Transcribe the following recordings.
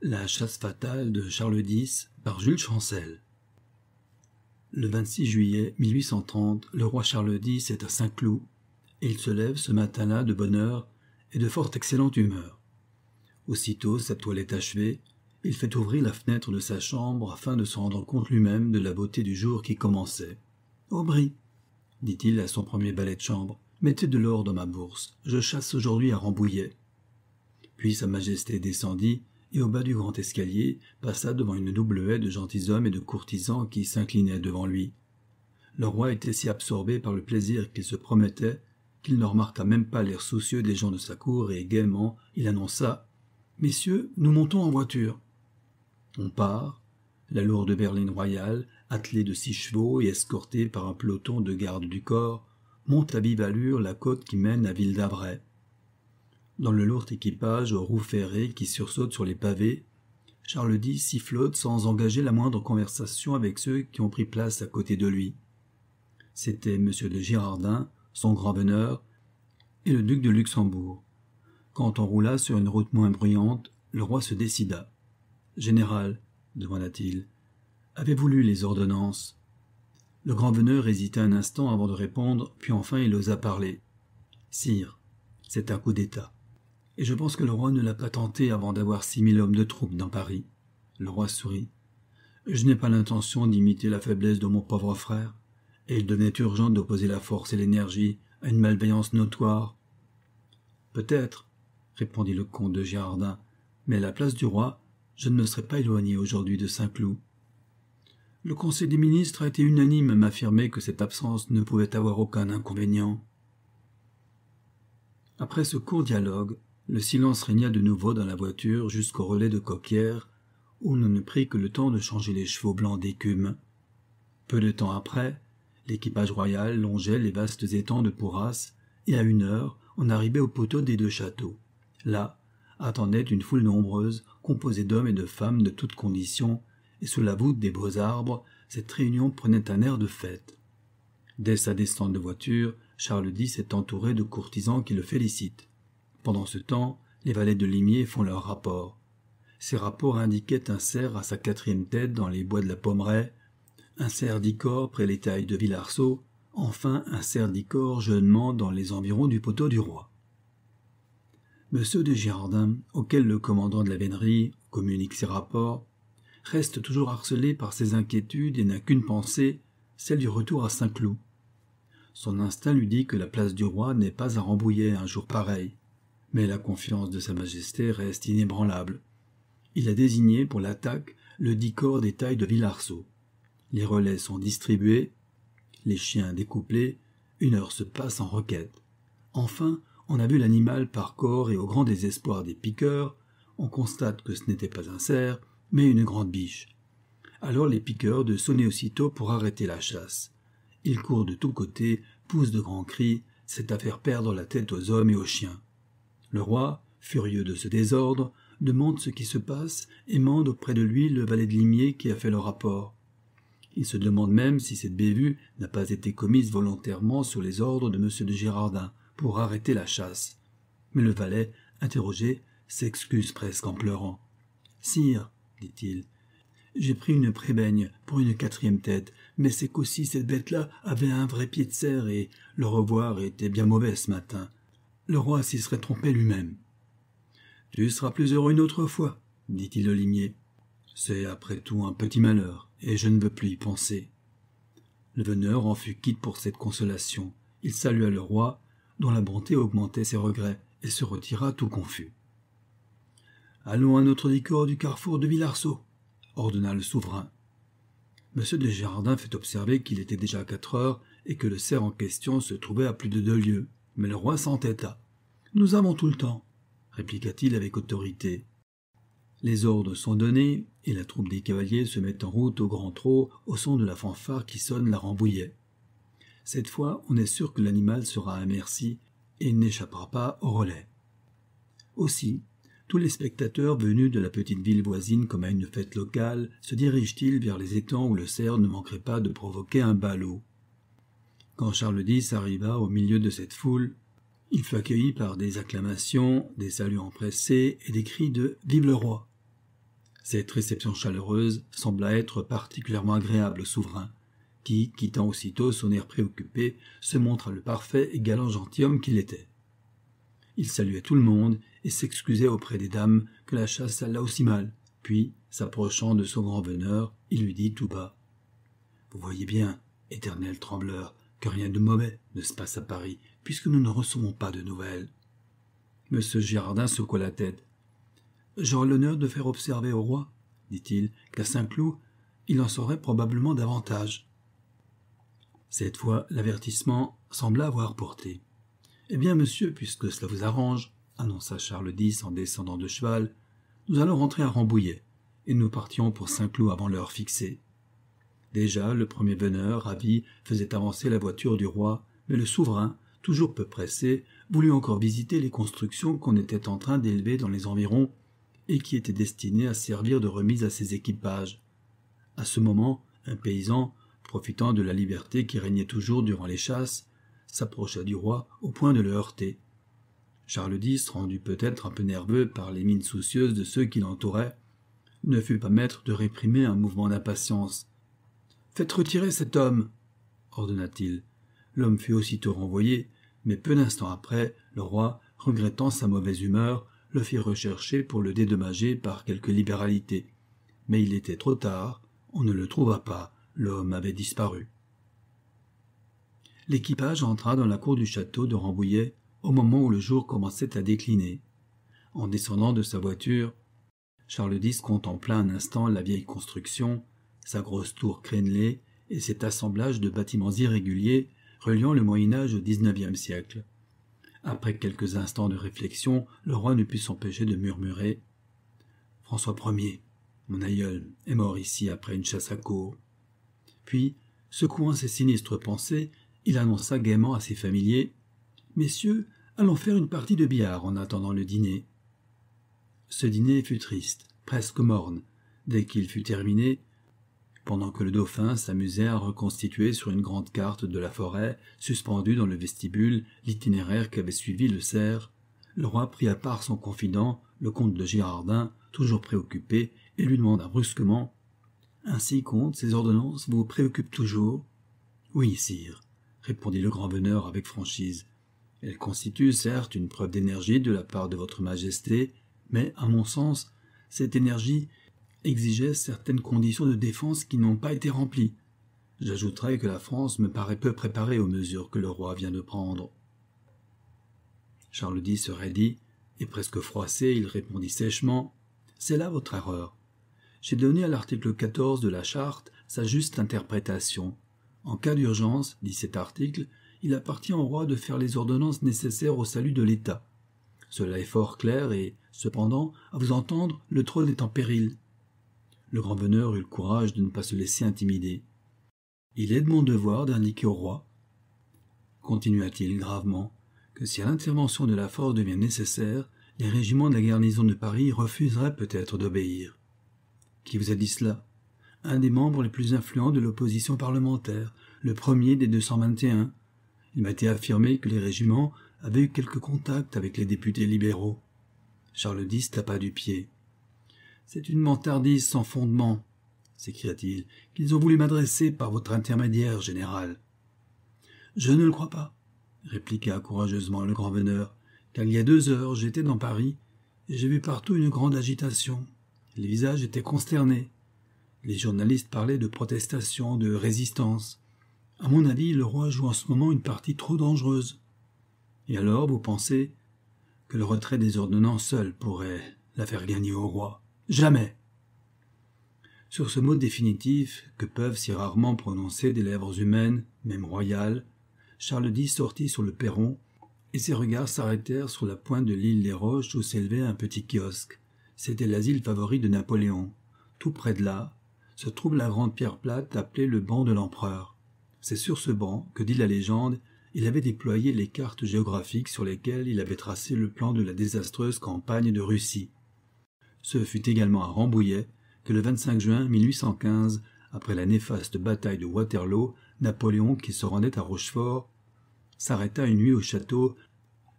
La chasse fatale de Charles X par Jules Chancel. Le 26 juillet 1830, le roi Charles X est à Saint-Cloud il se lève ce matin-là de bonne heure et de fort excellente humeur. Aussitôt sa toilette achevée, il fait ouvrir la fenêtre de sa chambre afin de se rendre compte lui-même de la beauté du jour qui commençait. Aubry, dit-il à son premier balai de chambre, mettez de l'or dans ma bourse, je chasse aujourd'hui à Rambouillet. Puis Sa Majesté descendit et au bas du grand escalier passa devant une double haie de gentilshommes et de courtisans qui s'inclinaient devant lui. Le roi était si absorbé par le plaisir qu'il se promettait qu'il ne remarqua même pas l'air soucieux des gens de sa cour et gaiement il annonça Messieurs, nous montons en voiture. On part, la lourde berline royale, attelée de six chevaux et escortée par un peloton de gardes du corps, monte à vive allure la côte qui mène à Ville d'Avray. Dans le lourd équipage aux roues ferrées qui sursaute sur les pavés, Charles X flotte sans engager la moindre conversation avec ceux qui ont pris place à côté de lui. C'était M. de Girardin, son grand-veneur, et le duc de Luxembourg. Quand on roula sur une route moins bruyante, le roi se décida. Général, demanda-t-il, avez-vous lu les ordonnances Le grand-veneur hésita un instant avant de répondre, puis enfin il osa parler. Sire, c'est un coup d'État. Et je pense que le roi ne l'a pas tenté avant d'avoir six mille hommes de troupes dans Paris. Le roi sourit. Je n'ai pas l'intention d'imiter la faiblesse de mon pauvre frère, et il devenait urgent d'opposer la force et l'énergie à une malveillance notoire. Peut-être, répondit le comte de Girardin, mais à la place du roi, je ne me serais pas éloigné aujourd'hui de Saint-Cloud. Le Conseil des ministres a été unanime à m'affirmer que cette absence ne pouvait avoir aucun inconvénient. Après ce court dialogue, le silence régna de nouveau dans la voiture jusqu'au relais de Coquière, où l'on ne prit que le temps de changer les chevaux blancs d'écume. Peu de temps après, l'équipage royal longeait les vastes étangs de Pourras, et à une heure, on arrivait au poteau des deux châteaux. Là, attendait une foule nombreuse, composée d'hommes et de femmes de toutes conditions, et sous la voûte des beaux arbres, cette réunion prenait un air de fête. Dès sa descente de voiture, Charles X est entouré de courtisans qui le félicitent. Pendant ce temps, les valets de Limier font leurs rapports. Ces rapports indiquaient un cerf à sa quatrième tête dans les bois de la Pommeraye, un cerf d'Icor près les tailles de Villarceau, enfin un cerf d'Icor jeunement dans les environs du poteau du roi. Monsieur de Girardin, auquel le commandant de la vénerie communique ses rapports, reste toujours harcelé par ses inquiétudes et n'a qu'une pensée, celle du retour à Saint-Cloud. Son instinct lui dit que la place du roi n'est pas à Rambouillet un jour pareil mais la confiance de Sa Majesté reste inébranlable. Il a désigné pour l'attaque le dix corps des tailles de Villarceau. Les relais sont distribués, les chiens découplés, une heure se passe en requête. Enfin, on a vu l'animal par corps et au grand désespoir des piqueurs, on constate que ce n'était pas un cerf, mais une grande biche. Alors les piqueurs de sonner aussitôt pour arrêter la chasse. Ils courent de tous côtés, poussent de grands cris, c'est à faire perdre la tête aux hommes et aux chiens. Le roi, furieux de ce désordre, demande ce qui se passe et mande auprès de lui le valet de limier qui a fait le rapport. Il se demande même si cette bévue n'a pas été commise volontairement sous les ordres de M. de Girardin pour arrêter la chasse. Mais le valet, interrogé, s'excuse presque en pleurant. Sire, dit-il, j'ai pris une prébaigne pour une quatrième tête, mais c'est qu'aussi cette bête-là avait un vrai pied de serre et le revoir était bien mauvais ce matin le roi s'y serait trompé lui-même. Tu seras plus heureux une autre fois, dit-il au limier. C'est après tout un petit malheur, et je ne veux plus y penser. Le veneur en fut quitte pour cette consolation. Il salua le roi, dont la bonté augmentait ses regrets, et se retira tout confus. Allons à notre décor du carrefour de Villarceau, ordonna le souverain. Monsieur Gérardin fit observer qu'il était déjà quatre heures et que le cerf en question se trouvait à plus de deux lieues. Mais le roi s'entêta. Nous avons tout le temps, répliqua-t-il avec autorité. Les ordres sont donnés, et la troupe des cavaliers se met en route au grand trot au son de la fanfare qui sonne la rambouillet. Cette fois, on est sûr que l'animal sera à merci et n'échappera pas au relais. Aussi, tous les spectateurs venus de la petite ville voisine comme à une fête locale se dirigent-ils vers les étangs où le cerf ne manquerait pas de provoquer un ballot. Quand Charles X arriva au milieu de cette foule, il fut accueilli par des acclamations, des saluts empressés et des cris de Vive le roi. Cette réception chaleureuse sembla être particulièrement agréable au souverain, qui, quittant aussitôt son air préoccupé, se montra le parfait et galant gentilhomme qu'il était. Il saluait tout le monde et s'excusait auprès des dames que la chasse alla aussi mal, puis, s'approchant de son grand veneur, il lui dit tout bas Vous voyez bien, éternel trembleur, que rien de mauvais ne se passe à Paris, puisque nous ne recevons pas de nouvelles. M. Girardin secoua la tête. J'aurai l'honneur de faire observer au roi, dit-il, qu'à Saint-Cloud, il en saurait probablement davantage. Cette fois, l'avertissement sembla avoir porté. Eh bien, monsieur, puisque cela vous arrange, annonça Charles X en descendant de cheval, nous allons rentrer à Rambouillet, et nous partions pour Saint-Cloud avant l'heure fixée. Déjà, le premier veneur, ravi, faisait avancer la voiture du roi, mais le souverain, toujours peu pressé, voulut encore visiter les constructions qu'on était en train d'élever dans les environs et qui étaient destinées à servir de remise à ses équipages. À ce moment, un paysan, profitant de la liberté qui régnait toujours durant les chasses, s'approcha du roi au point de le heurter. Charles X, rendu peut-être un peu nerveux par les mines soucieuses de ceux qui l'entouraient, ne fut pas maître de réprimer un mouvement d'impatience. Faites retirer cet homme, ordonna-t-il. L'homme fut aussitôt renvoyé, mais peu d'instants après, le roi, regrettant sa mauvaise humeur, le fit rechercher pour le dédommager par quelque libéralité. Mais il était trop tard, on ne le trouva pas, l'homme avait disparu. L'équipage entra dans la cour du château de Rambouillet au moment où le jour commençait à décliner. En descendant de sa voiture, Charles X contempla un instant la vieille construction, sa grosse tour crénelée et cet assemblage de bâtiments irréguliers reliant le Moyen Âge au XIXe siècle. Après quelques instants de réflexion, le roi ne put s'empêcher de murmurer François Ier, mon aïeul, est mort ici après une chasse à cour. Puis, secouant ses sinistres pensées, il annonça gaiement à ses familiers Messieurs, allons faire une partie de billard en attendant le dîner. Ce dîner fut triste, presque morne. Dès qu'il fut terminé, pendant que le dauphin s'amusait à reconstituer sur une grande carte de la forêt, suspendue dans le vestibule, l'itinéraire qu'avait suivi le cerf, le roi prit à part son confident, le comte de Girardin, toujours préoccupé, et lui demanda brusquement Ainsi, comte, ces ordonnances vous préoccupent toujours Oui, sire, répondit le grand veneur avec franchise. Elles constituent certes une preuve d'énergie de la part de votre majesté, mais, à mon sens, cette énergie exigeait certaines conditions de défense qui n'ont pas été remplies. J'ajouterai que la France me paraît peu préparée aux mesures que le roi vient de prendre. Charles X se raidit, et presque froissé, il répondit sèchement C'est là votre erreur. J'ai donné à l'article 14 de la charte sa juste interprétation. En cas d'urgence, dit cet article, il appartient au roi de faire les ordonnances nécessaires au salut de l'État. Cela est fort clair et, cependant, à vous entendre, le trône est en péril le grand veneur eut le courage de ne pas se laisser intimider. Il est de mon devoir d'indiquer au roi, continua-t-il gravement, que si l'intervention de la force devient nécessaire, les régiments de la garnison de Paris refuseraient peut-être d'obéir. Qui vous a dit cela Un des membres les plus influents de l'opposition parlementaire, le premier des 221. Il m'a été affirmé que les régiments avaient eu quelque contact avec les députés libéraux. Charles X tapa du pied. C'est une mentardise sans fondement, s'écria-t-il, qu'ils ont voulu m'adresser par votre intermédiaire, général. Je ne le crois pas, répliqua courageusement le grand veneur, car il y a deux heures j'étais dans Paris, et j'ai vu partout une grande agitation. Les visages étaient consternés. Les journalistes parlaient de protestation, de résistance. À mon avis, le roi joue en ce moment une partie trop dangereuse. Et alors, vous pensez que le retrait des ordonnances seul pourrait la faire gagner au roi Jamais. Sur ce mot définitif, que peuvent si rarement prononcer des lèvres humaines, même royales, Charles X sortit sur le perron, et ses regards s'arrêtèrent sur la pointe de l'île des Roches où s'élevait un petit kiosque. C'était l'asile favori de Napoléon. Tout près de là, se trouve la grande pierre plate appelée le banc de l'empereur. C'est sur ce banc que, dit la légende, il avait déployé les cartes géographiques sur lesquelles il avait tracé le plan de la désastreuse campagne de Russie. Ce fut également à Rambouillet que le 25 juin 1815, après la néfaste bataille de Waterloo, Napoléon, qui se rendait à Rochefort, s'arrêta une nuit au château,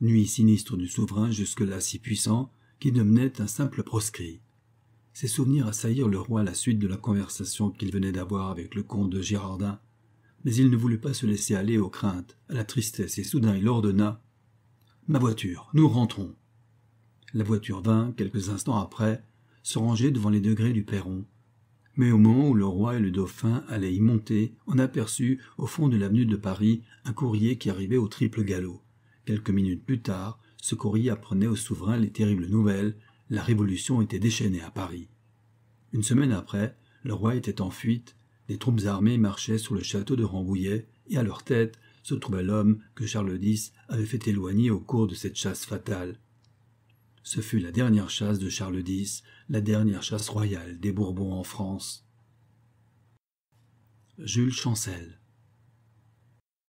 nuit sinistre du souverain jusque-là si puissant, qui devenait un simple proscrit. Ses souvenirs assaillirent le roi à la suite de la conversation qu'il venait d'avoir avec le comte de Girardin, mais il ne voulut pas se laisser aller aux craintes, à la tristesse, et soudain il ordonna Ma voiture, nous rentrons. La voiture vint, quelques instants après, se ranger devant les degrés du perron. Mais au moment où le roi et le dauphin allaient y monter, on aperçut, au fond de l'avenue de Paris, un courrier qui arrivait au triple galop. Quelques minutes plus tard, ce courrier apprenait au souverain les terribles nouvelles, la révolution était déchaînée à Paris. Une semaine après, le roi était en fuite, des troupes armées marchaient sur le château de Rambouillet, et à leur tête se trouvait l'homme que Charles X avait fait éloigner au cours de cette chasse fatale. Ce fut la dernière chasse de Charles X, la dernière chasse royale des Bourbons en France. Jules Chancel